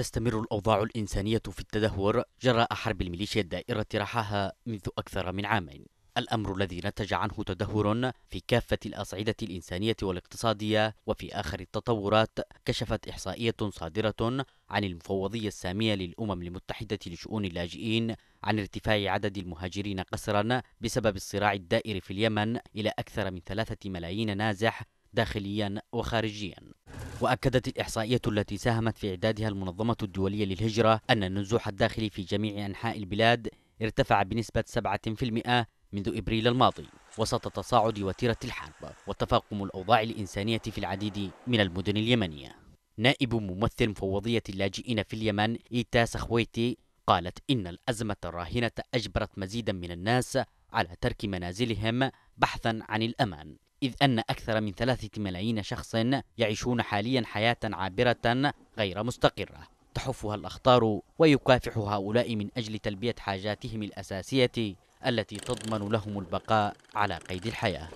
تستمر الأوضاع الإنسانية في التدهور جراء حرب الميليشيا الدائرة رحاها منذ أكثر من عامين الأمر الذي نتج عنه تدهور في كافة الأصعدة الإنسانية والاقتصادية وفي آخر التطورات كشفت إحصائية صادرة عن المفوضية السامية للأمم المتحدة لشؤون اللاجئين عن ارتفاع عدد المهاجرين قسرا بسبب الصراع الدائر في اليمن إلى أكثر من ثلاثة ملايين نازح داخليا وخارجيا وأكدت الإحصائية التي ساهمت في إعدادها المنظمة الدولية للهجرة أن النزوح الداخلي في جميع أنحاء البلاد ارتفع بنسبة 7% منذ إبريل الماضي وسط تصاعد وتيرة الحرب وتفاقم الأوضاع الإنسانية في العديد من المدن اليمنية نائب ممثل مفوضية اللاجئين في اليمن إيتا سخويتي قالت إن الأزمة الراهنة أجبرت مزيدا من الناس على ترك منازلهم بحثا عن الأمان إذ أن أكثر من ثلاثة ملايين شخص يعيشون حاليا حياة عابرة غير مستقرة تحفها الأخطار ويكافح هؤلاء من أجل تلبية حاجاتهم الأساسية التي تضمن لهم البقاء على قيد الحياة